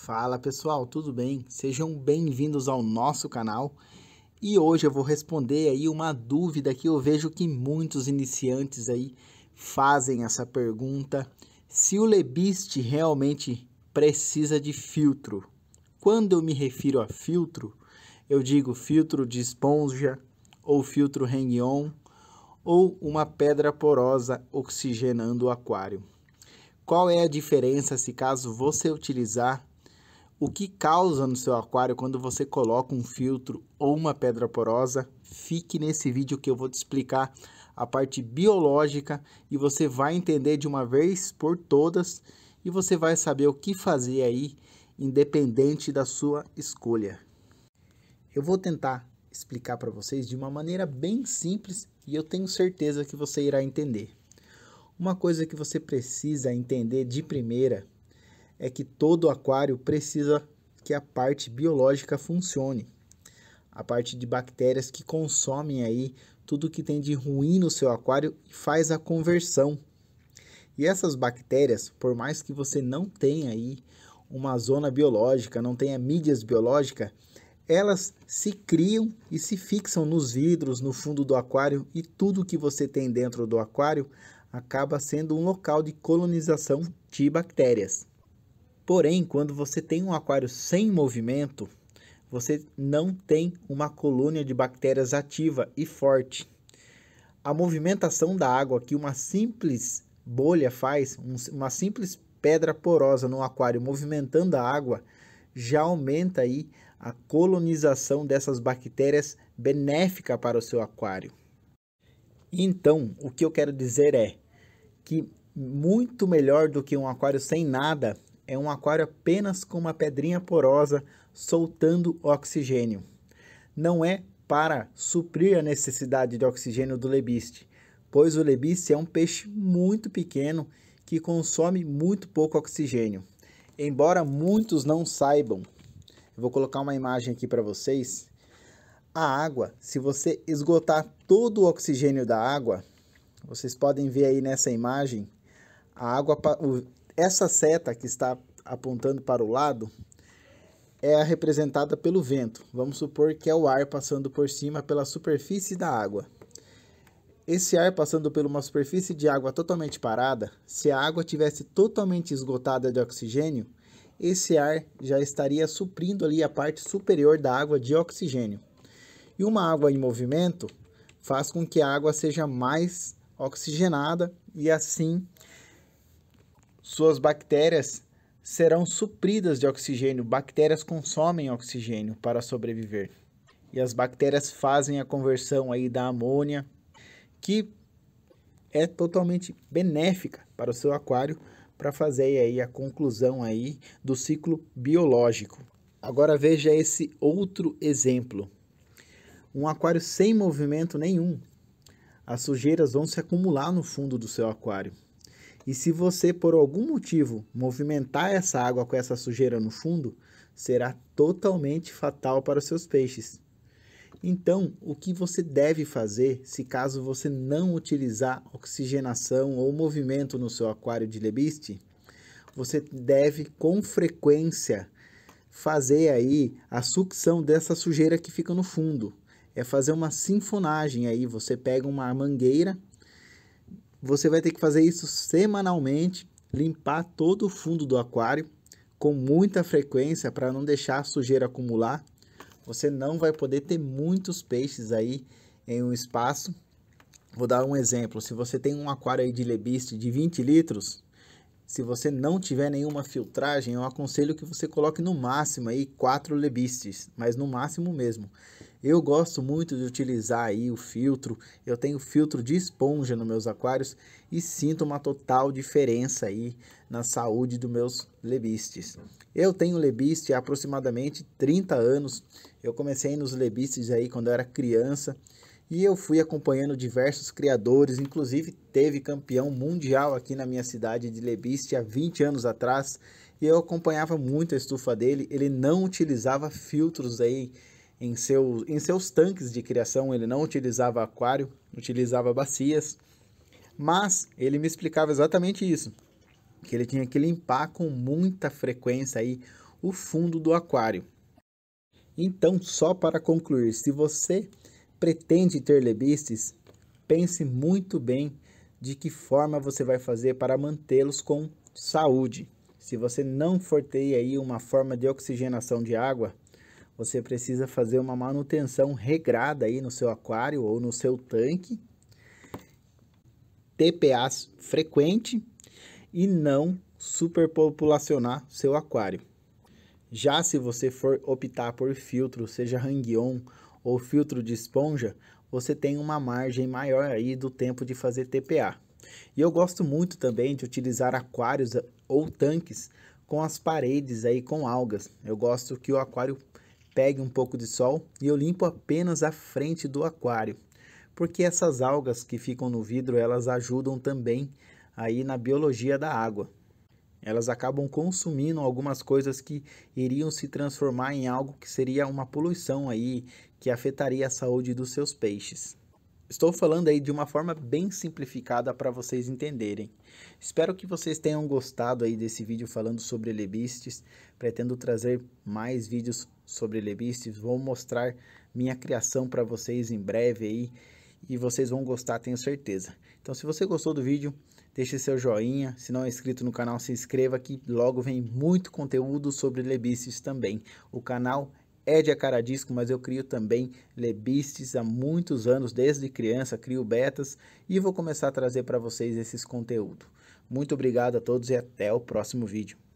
Fala pessoal, tudo bem? Sejam bem-vindos ao nosso canal e hoje eu vou responder aí uma dúvida que eu vejo que muitos iniciantes aí fazem essa pergunta: se o lebiste realmente precisa de filtro? Quando eu me refiro a filtro, eu digo filtro de esponja ou filtro hang-on ou uma pedra porosa oxigenando o aquário. Qual é a diferença se caso você utilizar o que causa no seu aquário quando você coloca um filtro ou uma pedra porosa? Fique nesse vídeo que eu vou te explicar a parte biológica e você vai entender de uma vez por todas e você vai saber o que fazer aí, independente da sua escolha. Eu vou tentar explicar para vocês de uma maneira bem simples e eu tenho certeza que você irá entender. Uma coisa que você precisa entender de primeira é que todo aquário precisa que a parte biológica funcione. A parte de bactérias que consomem aí tudo que tem de ruim no seu aquário e faz a conversão. E essas bactérias, por mais que você não tenha aí uma zona biológica, não tenha mídias biológicas, elas se criam e se fixam nos vidros, no fundo do aquário e tudo que você tem dentro do aquário acaba sendo um local de colonização de bactérias. Porém, quando você tem um aquário sem movimento, você não tem uma colônia de bactérias ativa e forte. A movimentação da água que uma simples bolha faz, um, uma simples pedra porosa no aquário movimentando a água, já aumenta aí a colonização dessas bactérias benéfica para o seu aquário. Então, o que eu quero dizer é que muito melhor do que um aquário sem nada é um aquário apenas com uma pedrinha porosa soltando oxigênio. Não é para suprir a necessidade de oxigênio do lebiste, pois o lebiste é um peixe muito pequeno que consome muito pouco oxigênio. Embora muitos não saibam, vou colocar uma imagem aqui para vocês. A água, se você esgotar todo o oxigênio da água, vocês podem ver aí nessa imagem, a água essa seta que está apontando para o lado é a representada pelo vento. Vamos supor que é o ar passando por cima pela superfície da água. Esse ar passando por uma superfície de água totalmente parada, se a água tivesse totalmente esgotada de oxigênio, esse ar já estaria suprindo ali a parte superior da água de oxigênio. E uma água em movimento faz com que a água seja mais oxigenada e assim suas bactérias serão supridas de oxigênio. Bactérias consomem oxigênio para sobreviver. E as bactérias fazem a conversão aí da amônia, que é totalmente benéfica para o seu aquário para fazer aí a conclusão aí do ciclo biológico. Agora veja esse outro exemplo. Um aquário sem movimento nenhum. As sujeiras vão se acumular no fundo do seu aquário. E se você, por algum motivo, movimentar essa água com essa sujeira no fundo, será totalmente fatal para os seus peixes. Então, o que você deve fazer se caso você não utilizar oxigenação ou movimento no seu aquário de lebiste? Você deve com frequência fazer aí a sucção dessa sujeira que fica no fundo. É fazer uma sinfonagem aí, você pega uma mangueira você vai ter que fazer isso semanalmente, limpar todo o fundo do aquário com muita frequência para não deixar a sujeira acumular. Você não vai poder ter muitos peixes aí em um espaço. Vou dar um exemplo. Se você tem um aquário aí de lebiste de 20 litros, se você não tiver nenhuma filtragem, eu aconselho que você coloque no máximo aí quatro lebistes, mas no máximo mesmo. Eu gosto muito de utilizar aí o filtro. Eu tenho filtro de esponja nos meus aquários e sinto uma total diferença aí na saúde dos meus lebistes. Eu tenho lebiste há aproximadamente 30 anos. Eu comecei nos lebistes aí quando eu era criança e eu fui acompanhando diversos criadores, inclusive teve campeão mundial aqui na minha cidade de lebiste há 20 anos atrás. E eu acompanhava muito a estufa dele, ele não utilizava filtros aí em, seus em seus tanques de criação, ele não utilizava aquário, utilizava bacias. Mas ele me explicava exatamente isso, que ele tinha que limpar com muita frequência aí o fundo do aquário. Então, só para concluir, se você pretende ter lebistes, pense muito bem de que forma você vai fazer para mantê-los com saúde. Se você não for ter aí uma forma de oxigenação de água, você precisa fazer uma manutenção regrada aí no seu aquário ou no seu tanque, TPA frequente e não superpopulacionar seu aquário. Já se você for optar por filtro, seja hangion ou filtro de esponja, você tem uma margem maior aí do tempo de fazer TPA. E eu gosto muito também de utilizar aquários ou tanques com as paredes aí com algas. Eu gosto que o aquário pegue um pouco de sol e eu limpo apenas a frente do aquário, porque essas algas que ficam no vidro, elas ajudam também aí na biologia da água. Elas acabam consumindo algumas coisas que iriam se transformar em algo que seria uma poluição aí, que afetaria a saúde dos seus peixes. Estou falando aí de uma forma bem simplificada para vocês entenderem. Espero que vocês tenham gostado aí desse vídeo falando sobre lebistes. Pretendo trazer mais vídeos sobre lebistes, vou mostrar minha criação para vocês em breve aí e vocês vão gostar, tenho certeza. Então se você gostou do vídeo, deixe seu joinha, se não é inscrito no canal, se inscreva que logo vem muito conteúdo sobre lebistes também. O canal é é de acaradisco, mas eu crio também lebistes há muitos anos, desde criança, crio betas e vou começar a trazer para vocês esses conteúdos. Muito obrigado a todos e até o próximo vídeo.